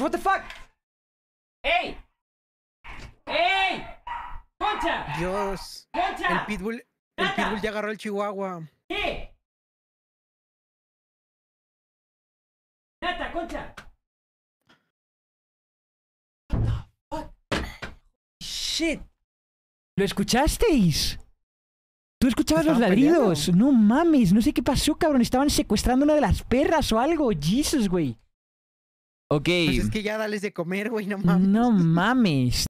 What the fuck? ¡Ey! ¡Ey! ¡Concha! Dios. ¡Concha! El pitbull, el pitbull ya agarró el chihuahua. ¿Qué? Nata, concha. Shit. ¿Lo escuchasteis? Tú escuchabas los ladridos. No mames, no sé qué pasó, cabrón. Estaban secuestrando una de las perras o algo. Jesus, güey. Ok. Pues es que ya dales de comer, güey, no mames. No mames.